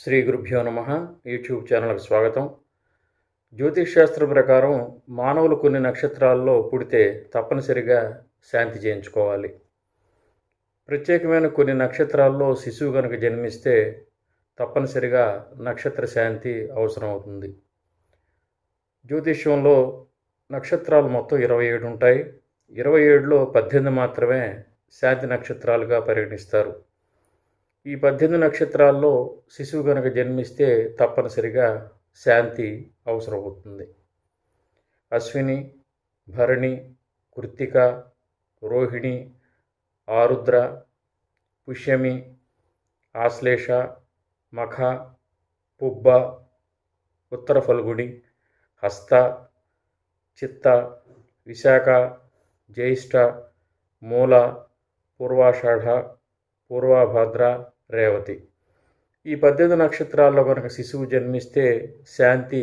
శ్రీ గురుభ్యో నమ యూట్యూబ్ ఛానల్కి స్వాగతం జ్యోతిష్ శాస్త్రం ప్రకారం మానవులు కొన్ని నక్షత్రాల్లో పుడితే తప్పనిసరిగా శాంతి చేయించుకోవాలి ప్రత్యేకమైన కొన్ని నక్షత్రాల్లో శిశువు కనుక జన్మిస్తే తప్పనిసరిగా నక్షత్ర శాంతి అవసరం అవుతుంది జ్యోతిష్యంలో నక్షత్రాలు మొత్తం ఇరవై ఏడు ఉంటాయి ఇరవై ఏడులో పద్దెనిమిది మాత్రమే శాంతి నక్షత్రాలుగా పరిగణిస్తారు ఈ పద్దెనిమిది నక్షత్రాల్లో శిశువు కనుక జన్మిస్తే తప్పనిసరిగా శాంతి అవసరమవుతుంది అశ్విని భరణి కృత్తిక రోహిణి ఆరుద్ర పుష్యమి ఆశ్లేష మఖ పుబ్బ ఉత్తర ఫల్గుణి హస్త చిత్త విశాఖ జ్యేష్ఠ మూల పూర్వాషాఢ పూర్వభద్ర రేవతి ఈ పద్దెనిమిది నక్షత్రాల్లో కనుక శిశువు జన్మిస్తే శాంతి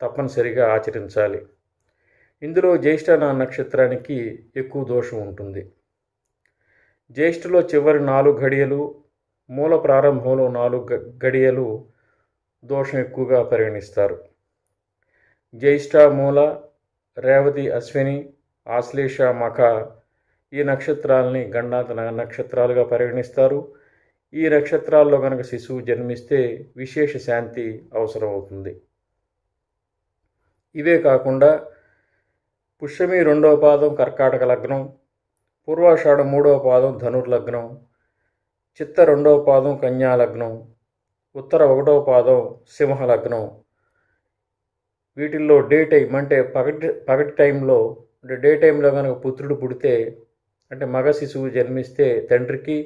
తప్పనిసరిగా ఆచరించాలి ఇందులో జ్యేష్ఠ నక్షత్రానికి ఎక్కువ దోషం ఉంటుంది జ్యేష్ఠలో చివరి నాలుగు ఘడియలు మూల ప్రారంభంలో నాలుగు ఘడియలు దోషం ఎక్కువగా పరిగణిస్తారు జ్యేష్ఠ మూల రేవతి అశ్విని ఆశ్లేష మఖ ఈ నక్షత్రాలని గండాత నక్షత్రాలుగా పరిగణిస్తారు ఈ నక్షత్రాల్లో కనుక శిశువు జన్మిస్తే విశేష శాంతి అవసరమవుతుంది ఇవే కాకుండా పుష్యమి రెండవ పాదం కర్కాటక లగ్నం పూర్వాషాఢ మూడవ పాదం ధనుర్లగ్నం చిత్త రెండవ పాదం కన్యా లగ్నం ఉత్తర ఒకటవ పాదం సింహ లగ్నం వీటిల్లో డే టైం అంటే పగటి పగటి టైంలో అంటే డే టైంలో కనుక పుత్రుడు పుడితే అంటే మగ శిశువు జన్మిస్తే తండ్రికి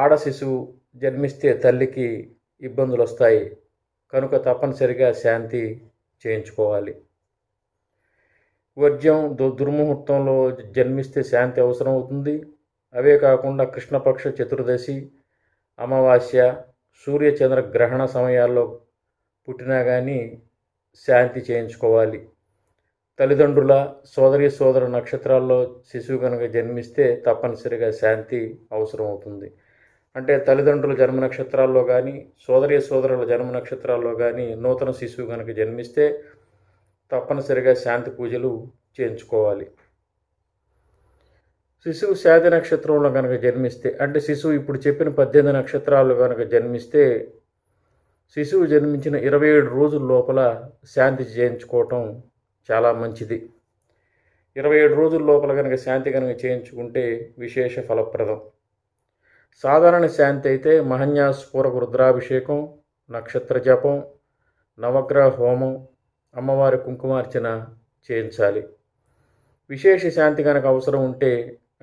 ఆడ శిశువు జన్మిస్తే తల్లికి ఇబ్బందులు వస్తాయి కనుక తప్పనిసరిగా శాంతి చేయించుకోవాలి వర్జ్యం దు దుర్ముహూర్తంలో జన్మిస్తే శాంతి అవసరం అవుతుంది అవే కాకుండా కృష్ణపక్ష చతుర్దశి అమావాస్య సూర్యచంద్ర గ్రహణ సమయాల్లో పుట్టినా కానీ శాంతి చేయించుకోవాలి తల్లిదండ్రుల సోదరి సోదర నక్షత్రాల్లో శిశువు కనుక జన్మిస్తే తప్పనిసరిగా శాంతి అవసరం అవుతుంది అంటే తల్లిదండ్రుల జన్మ నక్షత్రాల్లో కానీ సోదరి సోదరుల జన్మ నక్షత్రాల్లో కానీ నూతన శిశువు కనుక జన్మిస్తే తప్పనిసరిగా శాంతి పూజలు చేయించుకోవాలి శిశువు శాంతి నక్షత్రంలో కనుక జన్మిస్తే అంటే శిశువు ఇప్పుడు చెప్పిన పద్దెనిమిది నక్షత్రాలు కనుక జన్మిస్తే శిశువు జన్మించిన ఇరవై ఏడు రోజుల లోపల శాంతి చేయించుకోవటం చాలా మంచిది ఇరవై ఏడు రోజుల లోపల కనుక శాంతి కనుక చేయించుకుంటే విశేష ఫలప్రదం సాధారణ శాంతి అయితే పూర్వక రుద్రాభిషేకం నక్షత్ర జపం నవగ్రహ హోమం అమ్మవారి కుంకుమార్చన చేయించాలి విశేష శాంతి కనుక అవసరం ఉంటే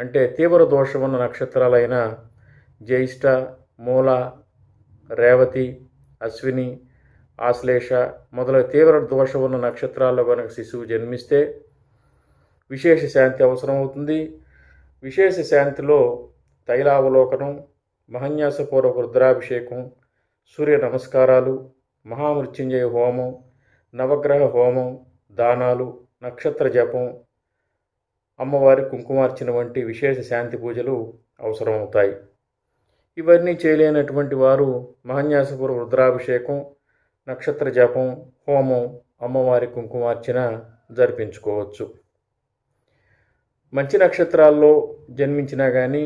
అంటే తీవ్ర దోషం ఉన్న నక్షత్రాలైన జ్యేష్ట మూల రేవతి అశ్విని ఆశ్లేష మొదలైన తీవ్ర దోషం ఉన్న నక్షత్రాల్లో కనుక శిశువు జన్మిస్తే విశేష శాంతి అవసరం అవుతుంది విశేష శాంతిలో తైలావలోకనం మహన్యాసపూర్వక రుద్రాభిషేకం సూర్య నమస్కారాలు మహామృత్యుంజయ హోమం నవగ్రహ హోమం దానాలు నక్షత్ర జపం అమ్మవారి కుంకుమార్చన వంటి విశేష శాంతి పూజలు అవసరమవుతాయి ఇవన్నీ చేయలేనటువంటి వారు మహన్యాసపుర రుద్రాభిషేకం నక్షత్ర జపం హోమం అమ్మవారి కుంకుమార్చన జరిపించుకోవచ్చు మంచి నక్షత్రాల్లో జన్మించినా కానీ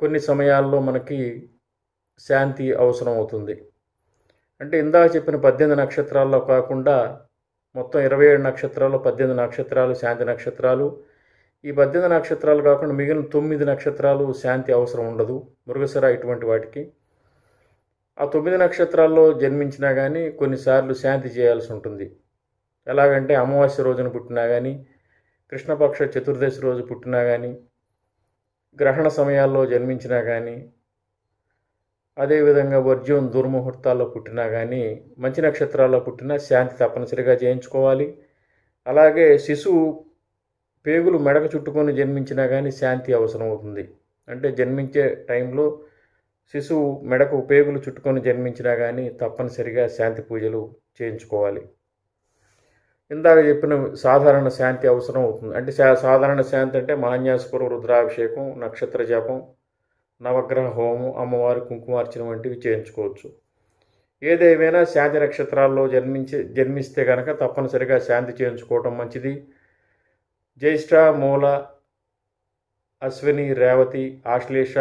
కొన్ని సమయాల్లో మనకి శాంతి అవసరం అవుతుంది అంటే ఇందాక చెప్పిన పద్దెనిమిది నక్షత్రాల్లో కాకుండా మొత్తం ఇరవై ఏడు నక్షత్రాలు పద్దెనిమిది నక్షత్రాలు శాంతి నక్షత్రాలు ఈ పద్దెనిమిది నక్షత్రాలు కాకుండా మిగిలిన తొమ్మిది నక్షత్రాలు శాంతి అవసరం ఉండదు మృగశిర ఇటువంటి వాటికి ఆ తొమ్మిది నక్షత్రాల్లో జన్మించినా కానీ కొన్నిసార్లు శాంతి చేయాల్సి ఉంటుంది ఎలాగంటే అమావాస్య రోజున పుట్టినా కానీ కృష్ణపక్ష చతుర్దశి రోజు పుట్టినా కానీ గ్రహణ సమయాల్లో జన్మించినా కానీ అదేవిధంగా వర్జ్యం దుర్ముహూర్తాల్లో పుట్టినా కానీ మంచి నక్షత్రాల్లో పుట్టినా శాంతి తప్పనిసరిగా చేయించుకోవాలి అలాగే శిశువు పేగులు మెడక చుట్టుకొని జన్మించినా కానీ శాంతి అవసరం అవుతుంది అంటే జన్మించే టైంలో శిశువు మెడకు పేగులు చుట్టుకొని జన్మించినా కానీ తప్పనిసరిగా శాంతి పూజలు చేయించుకోవాలి ఇందాక చెప్పిన సాధారణ శాంతి అవసరం అవుతుంది అంటే సాధారణ శాంతి అంటే మాన్యాసపుర రుద్రాభిషేకం నక్షత్ర జపం నవగ్రహ హోమం అమ్మవారి కుంకుమార్చన వంటివి చేయించుకోవచ్చు ఏదేమైనా శాంతి నక్షత్రాల్లో జన్మించే జన్మిస్తే కనుక తప్పనిసరిగా శాంతి చేయించుకోవటం మంచిది జ్యేష్ఠ మూల అశ్విని రేవతి ఆశ్లేష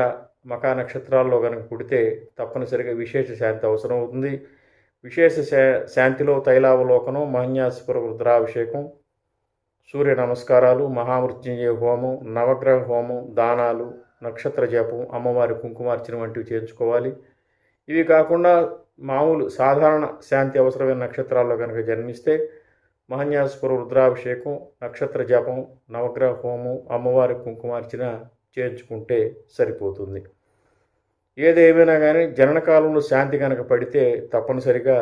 మకా నక్షత్రాల్లో కనుక పుడితే తప్పనిసరిగా విశేష శాంతి అవసరం అవుతుంది విశేష శాంతిలో తైలావలోకనం మహన్యాసపుర రుద్రాభిషేకం సూర్య నమస్కారాలు మహామృత్యుంజయ హోమం నవగ్రహ హోమం దానాలు నక్షత్ర జపం అమ్మవారి కుంకుమార్చన వంటివి చేర్చుకోవాలి ఇవి కాకుండా మామూలు సాధారణ శాంతి అవసరమైన నక్షత్రాల్లో కనుక జన్మిస్తే మహన్యాసపుర రుద్రాభిషేకం నక్షత్ర జపం నవగ్రహ హోమం అమ్మవారి కుంకుమార్చన చేర్చుకుంటే సరిపోతుంది ఏదేమైనా కానీ జనన కాలంలో శాంతి కనుక పడితే తప్పనిసరిగా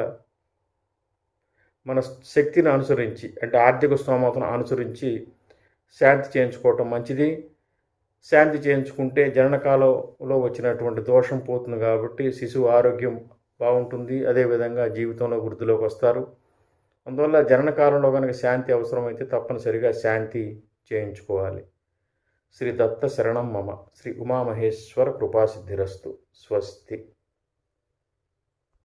మన శక్తిని అనుసరించి అంటే ఆర్థిక స్తోమతను అనుసరించి శాంతి చేయించుకోవటం మంచిది శాంతి చేయించుకుంటే జననకాలంలో వచ్చినటువంటి దోషం పోతుంది కాబట్టి శిశువు ఆరోగ్యం బాగుంటుంది అదేవిధంగా జీవితంలో వృద్ధిలోకి వస్తారు అందువల్ల జననకాలంలో కనుక శాంతి అవసరమైతే తప్పనిసరిగా శాంతి చేయించుకోవాలి శ్రీ దత్త శరణం మమ శ్రీ ఉమామహేశ్వర కృపాసిద్ధిరస్తు స్వస్తి